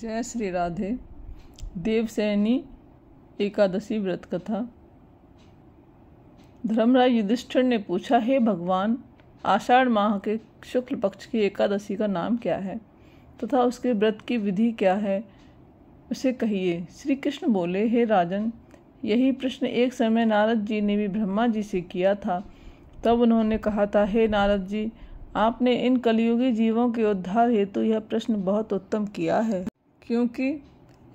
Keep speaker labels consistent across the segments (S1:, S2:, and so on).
S1: जय श्री राधे देवसैनी एकादशी व्रत कथा धर्मराज युधिष्ठिर ने पूछा हे भगवान आषाढ़ माह के शुक्ल पक्ष की एकादशी का नाम क्या है तथा तो उसके व्रत की विधि क्या है उसे कहिए श्री कृष्ण बोले हे राजन यही प्रश्न एक समय नारद जी ने भी ब्रह्मा जी से किया था तब उन्होंने कहा था हे नारद जी आपने इन कलयुगी जीवों के उद्धार हेतु यह प्रश्न बहुत उत्तम किया है क्योंकि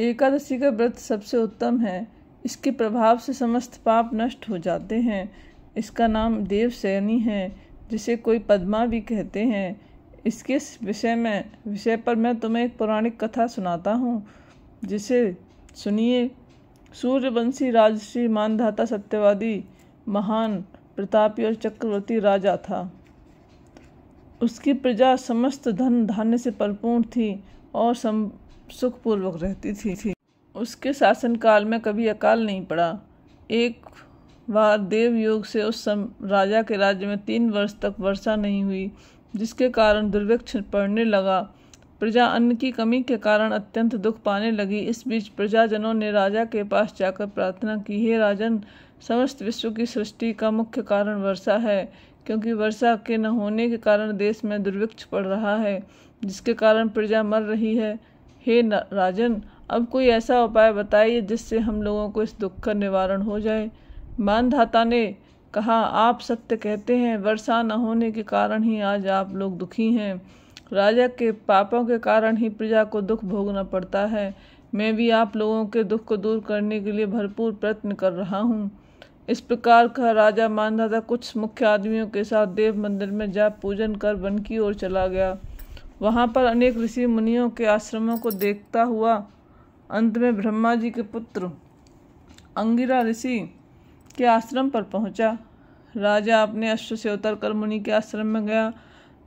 S1: एकादशी का व्रत सबसे उत्तम है इसके प्रभाव से समस्त पाप नष्ट हो जाते हैं इसका नाम देवसैनी है जिसे कोई पद्मा भी कहते हैं इसके विषय में विषय पर मैं तुम्हें एक पौराणिक कथा सुनाता हूँ जिसे सुनिए सूर्यवंशी राजश्री मानधाता सत्यवादी महान प्रतापी और चक्रवर्ती राजा था उसकी प्रजा समस्त धन धान्य से परिपूर्ण थी और सम सुखपूर्वक रहती थी थी उसके शासनकाल में कभी अकाल नहीं पड़ा एक बार देवयोग से उस सम राजा के राज्य में तीन वर्ष तक वर्षा नहीं हुई जिसके कारण दुर्भिक्ष पड़ने लगा प्रजा अन्न की कमी के कारण अत्यंत दुख पाने लगी इस बीच प्रजाजनों ने राजा के पास जाकर प्रार्थना की हे राजन समस्त विश्व की सृष्टि का मुख्य कारण वर्षा है क्योंकि वर्षा के न होने के कारण देश में दुर्भिक्ष पड़ रहा है जिसके कारण प्रजा मर रही है हे राजन अब कोई ऐसा उपाय बताइए जिससे हम लोगों को इस दुख का निवारण हो जाए मानधाता ने कहा आप सत्य कहते हैं वर्षा न होने के कारण ही आज आप लोग दुखी हैं राजा के पापों के कारण ही प्रजा को दुख भोगना पड़ता है मैं भी आप लोगों के दुख को दूर करने के लिए भरपूर प्रयत्न कर रहा हूँ इस प्रकार का राजा मानधाता कुछ मुख्य आदमियों के साथ देव मंदिर में जा पूजन कर वन की ओर चला गया वहाँ पर अनेक ऋषि मुनियों के आश्रमों को देखता हुआ अंत में ब्रह्मा जी के पुत्र अंगिरा ऋषि के आश्रम पर पहुंचा राजा अपने अश्व से उतर कर मुनि के आश्रम में गया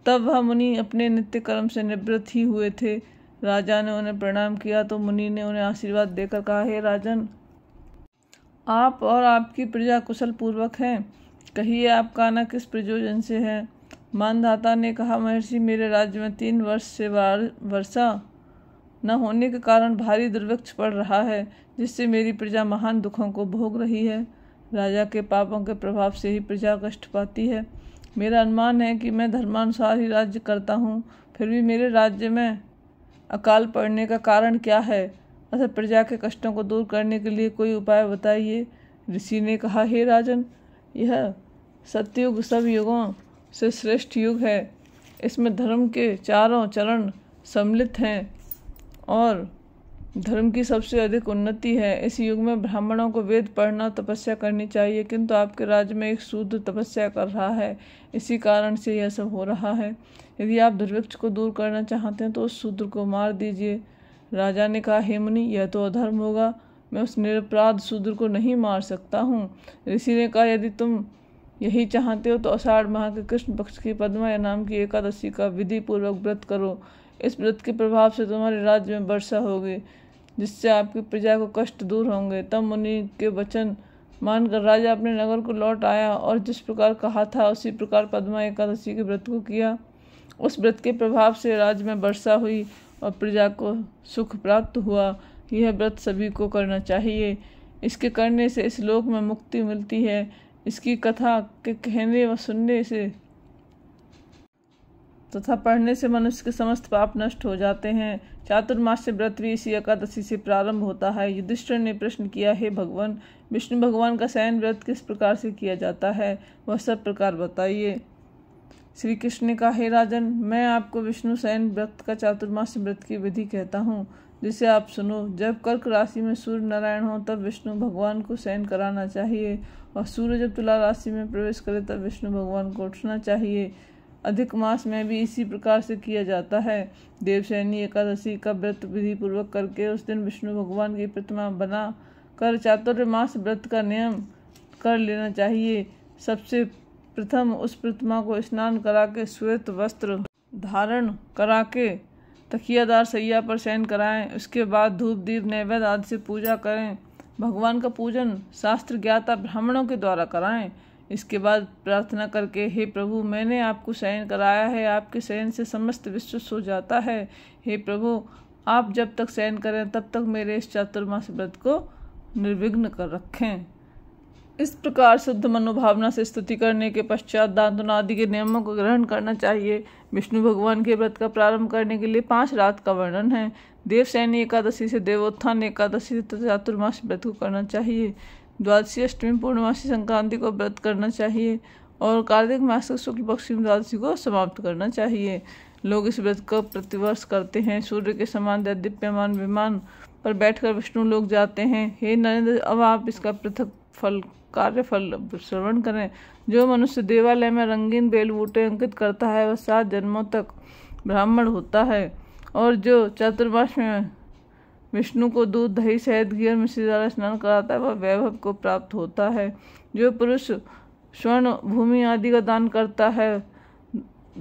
S1: तब वह मुनि अपने नित्य कर्म से निवृत्त ही हुए थे राजा ने उन्हें प्रणाम किया तो मुनि ने उन्हें आशीर्वाद देकर कहा हे राजन आप और आपकी प्रजा कुशल पूर्वक हैं कहिए आपका आना किस प्रयोजन से है मानधाता ने कहा महर्षि मेरे राज्य में तीन वर्ष से वर्षा न होने के कारण भारी दुर्भिक्ष पड़ रहा है जिससे मेरी प्रजा महान दुखों को भोग रही है राजा के पापों के प्रभाव से ही प्रजा कष्ट पाती है मेरा अनुमान है कि मैं धर्मानुसार ही राज्य करता हूँ फिर भी मेरे राज्य में अकाल पड़ने का कारण क्या है अतः प्रजा के कष्टों को दूर करने के लिए कोई उपाय बताइए ऋषि ने कहा हे राजन यह सत्युग सब युगों से श्रेष्ठ युग है इसमें धर्म के चारों चरण सम्मिलित हैं और धर्म की सबसे अधिक उन्नति है इस युग में ब्राह्मणों को वेद पढ़ना तपस्या करनी चाहिए किंतु आपके राज्य में एक शूद्र तपस्या कर रहा है इसी कारण से यह सब हो रहा है यदि आप दुर्भिक्ष को दूर करना चाहते हैं तो उस शूद्र को मार दीजिए राजा ने कहा हे मुनि यह तो अधर्म होगा मैं उस निरपराध शूद्र को नहीं मार सकता हूँ ऋषि ने कहा यदि तुम यही चाहते हो तो आषाढ़ माह के कृष्ण पक्ष की पद्मा नाम की एकादशी का विधि पूर्वक व्रत करो इस व्रत के प्रभाव से तुम्हारे राज्य में वर्षा होगी जिससे आपकी प्रजा को कष्ट दूर होंगे तब मुनि के वचन मानकर राजा अपने नगर को लौट आया और जिस प्रकार कहा था उसी प्रकार पद्मा एकादशी के व्रत को किया उस व्रत के प्रभाव से राज्य में वर्षा हुई और प्रजा को सुख प्राप्त हुआ यह व्रत सभी को करना चाहिए इसके करने से इस लोक में मुक्ति मिलती है इसकी कथा के कहने व सुनने से तथा पढ़ने से मनुष्य के समस्त पाप नष्ट हो जाते हैं चातुर्मास्य व्रत भी इसी एकादशी से प्रारंभ होता है युधिष्ठर ने प्रश्न किया हे भगवान विष्णु भगवान का शयन व्रत किस प्रकार से किया जाता है वह सब प्रकार बताइए श्री कृष्ण ने कहा हे राजन मैं आपको विष्णु शयन व्रत का चातुर्मास्य व्रत की विधि कहता हूँ जिसे आप सुनो जब कर्क राशि में सूर्य नारायण हो तब विष्णु भगवान को शयन कराना चाहिए और सूर्य जब तुला राशि में प्रवेश करे तब विष्णु भगवान को उठना चाहिए अधिक मास में भी इसी प्रकार से किया जाता है देवसैनी एकादशी का व्रत विधि पूर्वक करके उस दिन विष्णु भगवान की प्रतिमा बना कर चातुर्मास व्रत का नियम कर लेना चाहिए सबसे प्रथम उस प्रतिमा को स्नान करा के श्वेत वस्त्र धारण करा के तकियादार सैया पर शयन कराएं उसके बाद धूप दीप नैवेद्य आदि से पूजा करें भगवान का पूजन शास्त्र ज्ञाता ब्राह्मणों के द्वारा कराएं इसके बाद प्रार्थना करके हे प्रभु मैंने आपको शयन कराया है आपके शयन से समस्त विश्व सो जाता है हे प्रभु आप जब तक शयन करें तब तक मेरे इस चातुर्मास व्रत को निर्विघ्न कर रखें इस प्रकार शुद्ध मनोभावना से स्तुति करने के पश्चात आदि के नियमों को ग्रहण करना चाहिए विष्णु भगवान के व्रत का प्रारंभ करने के लिए पांच रात का वर्णन है देवसैनी एकादशी से देवोत्थान एकादशी तथा चतुर्मासी व्रत को करना चाहिए द्वादशी अष्टमी पूर्णमासी संक्रांति को व्रत करना चाहिए और कार्तिक मास के शुक्ल पक्ष में द्वादशी को समाप्त करना चाहिए लोग इस व्रत का प्रतिवर्ष करते हैं सूर्य के समान दिव्यमान विमान पर बैठकर विष्णु लोग जाते हैं हे नरेंद्र अब आप इसका पृथक फल कार्य फल श्रवण करें जो मनुष्य देवालय में रंगीन बेल बूटे अंकित करता है वह सात जन्मों तक ब्राह्मण होता है और जो चतुर्माश में विष्णु को दूध दही शहद घी और मिश्री द्वारा स्नान कराता है वह वैभव को प्राप्त होता है जो पुरुष स्वर्ण भूमि आदि का दान करता है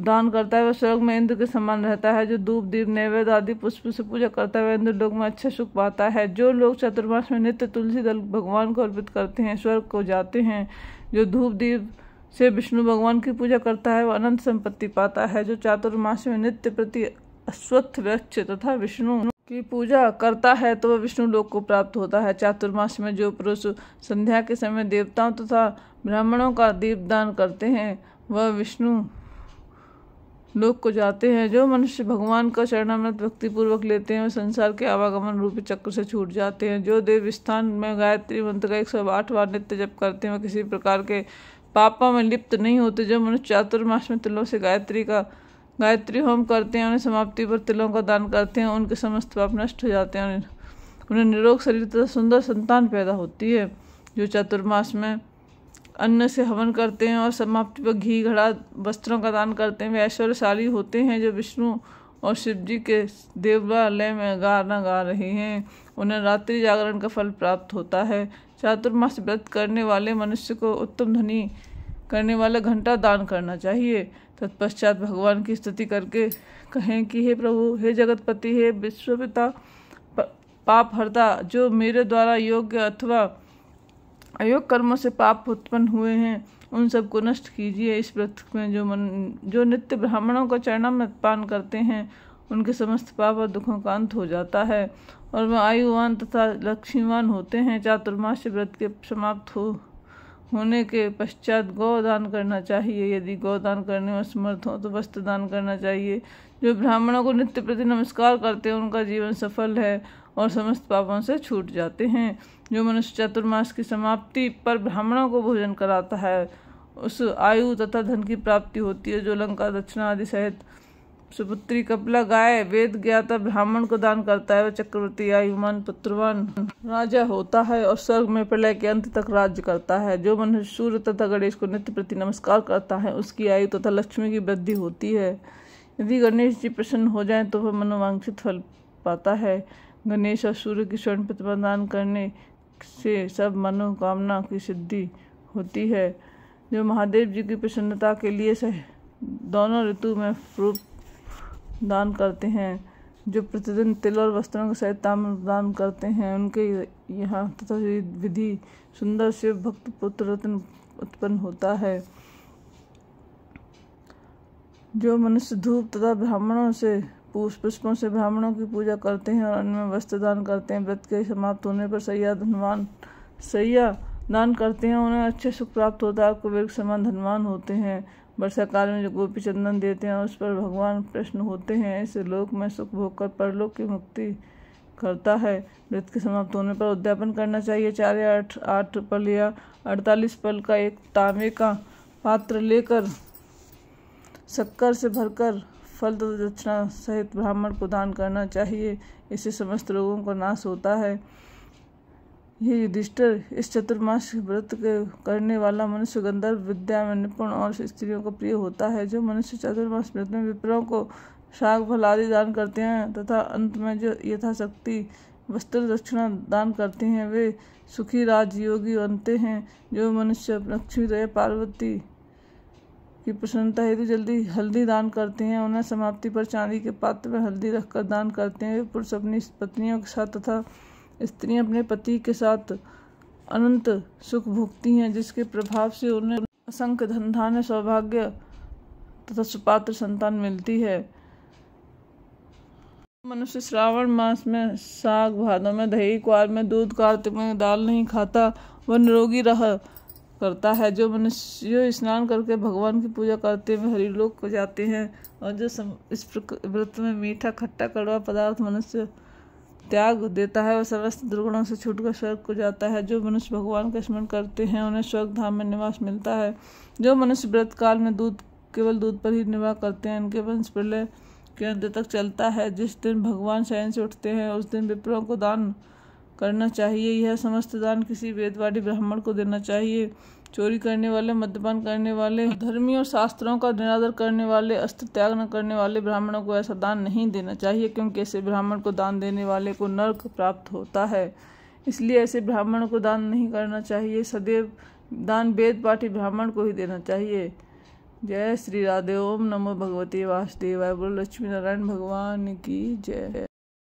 S1: दान करता है वह स्वर्ग में इंद्र के समान रहता है जो धूप दीप नैवेद आदि पुष्प से पूजा करता है वह इंद्र लोग में अच्छा सुख पाता है जो लोग चतुर्मास में नित्य तुलसी दल भगवान को अर्पित करते हैं स्वर्ग को जाते हैं जो धूप दीप से विष्णु भगवान की पूजा करता है वह अनंत संपत्ति पाता है जो चातुर्मास में नित्य प्रति अस्वस्थ वृक्ष तथा विष्णु की पूजा करता है तो वह विष्णु लोक को प्राप्त होता है चातुर्मास में जो पुरुष संध्या के समय देवताओं तथा ब्राह्मणों का दीपदान करते हैं वह विष्णु लोग को जाते हैं जो मनुष्य भगवान का शरणामृत भक्तिपूर्वक लेते हैं वे संसार के आवागमन रूपी चक्र से छूट जाते हैं जो देव स्थान में गायत्री मंत्र का एक सौ आठ बार नित्य जप करते हैं वह किसी प्रकार के पापा में लिप्त नहीं होते जो मनुष्य चातुर्माश में तिलों से गायत्री का गायत्री होम करते हैं उन्हें समाप्ति पर तिलों का दान करते हैं उनके समस्त पाप नष्ट हो जाते हैं उन्हें निरोग शरीर तथा सुंदर संतान पैदा होती है जो चतुर्माश में अन्न से हवन करते हैं और समाप्ति पर घी घड़ा वस्त्रों का दान करते हैं वे ऐश्वर्यशाली होते हैं जो विष्णु और शिव जी के देवालय में गाना गा रहे हैं उन्हें रात्रि जागरण का फल प्राप्त होता है चातुर्मास व्रत करने वाले मनुष्य को उत्तम ध्वनि करने वाला घंटा दान करना चाहिए तत्पश्चात भगवान की स्तुति करके कहें कि हे प्रभु हे जगतपति हे विश्वपिता पाप हरता जो मेरे द्वारा योग्य अथवा अयोग कर्मों से पाप उत्पन्न हुए हैं उन सबको नष्ट कीजिए इस व्रत में जो मन जो नित्य ब्राह्मणों का में पान करते हैं उनके समस्त पाप और दुखों का अंत हो जाता है और वह आयुवान तथा लक्ष्मीवान होते हैं चातुर्माश व्रत के समाप्त हो होने के पश्चात गौदान करना चाहिए यदि गौदान करने में समर्थ हो तो वस्त्र दान करना चाहिए जो ब्राह्मणों को नित्य प्रति नमस्कार करते हैं उनका जीवन सफल है और समस्त पापों से छूट जाते हैं जो मनुष्य चतुर्मास की समाप्ति पर ब्राह्मणों को भोजन कराता है उस आयु तथा धन की प्राप्ति होती है जो लंका दक्षिणा आदि सहित सुपुत्री कपला गाय वेद ज्ञाता ब्राह्मण को दान करता है वह चक्रवर्ती आयुमान पुत्रवान राजा होता है और स्वर्ग में प्रलय के अंत तक राज्य करता है जो मनुष्य सूर्य तथा गणेश को नित्य प्रति नमस्कार करता है उसकी आयु तथा लक्ष्मी की वृद्धि होती है यदि गणेश जी प्रसन्न हो जाए तो वह मनोवांछित फल पाता है गणेश और सूर्य की स्वर्ण प्रतिमा करने से सब मनोकामना की सिद्धि होती है जो महादेव जी की प्रसन्नता के लिए सह दोनों ऋतु में फ्रूट दान करते हैं जो प्रतिदिन तिल और वस्त्रों के सहित ताम दान करते हैं उनके यहाँ तथा विधि सुंदर शिव भक्त पुत्र रत्न उत्पन्न होता है जो मनुष्य धूप तथा ब्राह्मणों से पुष्पों से ब्राह्मणों की पूजा करते हैं और अन्य वस्त्र दान करते हैं व्रत के समाप्त होने पर सैया धनवान सैया दान करते हैं उन्हें अच्छे सुख प्राप्त होता है कुबेर समान धनवान होते हैं वर्षा काल में जो गोपी चंदन देते हैं उस पर भगवान प्रश्न होते हैं इस लोक में सुख भोग कर परलोक की मुक्ति करता है व्रत के समाप्त होने पर उद्यापन करना चाहिए चार या आठ आठ पल या अड़तालीस पल का एक तांबे का पात्र लेकर शक्कर से भरकर फल दक्षिणा सहित ब्राह्मण को दान करना चाहिए इससे समस्त रोगों का नाश होता है ये युधिष्ठर इस चतुर्मास व्रत के करने वाला मनुष्य गंधर्व विद्या में निपुण और स्त्रियों को प्रिय होता है जो मनुष्य चतुर्मास व्रत में विप्रों को शाक आदि दान करते हैं तथा अंत में जो यथाशक्ति वस्त्र दक्षिणा दान करते हैं वे सुखी राजयोगी बनते हैं जो मनुष्य लक्ष्मी पार्वती की प्रसन्नता हेतु जल्दी हल्दी दान करते हैं उन्हें समाप्ति पर चांदी के पात्र में हल्दी रखकर दान करते हैं पुरुष अपनी पत्नियों के साथ तथा स्त्री अपने पति के साथ अनंत सुख भोगती हैं जिसके प्रभाव से उन्हें असंख्य धन धान्य सौभाग्य तथा सुपात्र संतान मिलती है मनुष्य श्रावण मास में साग भादों में दही कुआर में दूध कार्तिक में दाल नहीं खाता वह निरोगी रहा करता है जो मनुष्य स्नान करके भगवान की पूजा करते हुए हरिलोक को जाते हैं और जो सम, इस व्रत में मीठा खट्टा कड़वा पदार्थ मनुष्य त्याग देता है वह समस्त दुर्गुणों से छूटकर स्वर्ग को जाता है जो मनुष्य भगवान का स्मरण करते हैं उन्हें स्वर्ग धाम में निवास मिलता है जो मनुष्य व्रत काल में दूध केवल दूध पर ही निर्वाह करते हैं इनके वंश प्रलय के अंत तक चलता है जिस दिन भगवान शयन से उठते हैं उस दिन विप्रों को दान करना चाहिए यह समस्त दान किसी वेदवादी ब्राह्मण को देना चाहिए चोरी करने वाले मद्यपान करने वाले धर्मी और शास्त्रों का निरादर करने वाले अस्त्र त्याग न करने वाले ब्राह्मणों को ऐसा दान नहीं देना चाहिए क्योंकि ऐसे ब्राह्मण को दान देने वाले को नर्क प्राप्त होता है इसलिए ऐसे ब्राह्मणों को दान नहीं करना चाहिए सदैव दान वेद पाठी ब्राह्मण को ही देना चाहिए जय श्री राधे ओम नमो भगवती वासुदेवाय गुरु लक्ष्मी नारायण भगवान की जय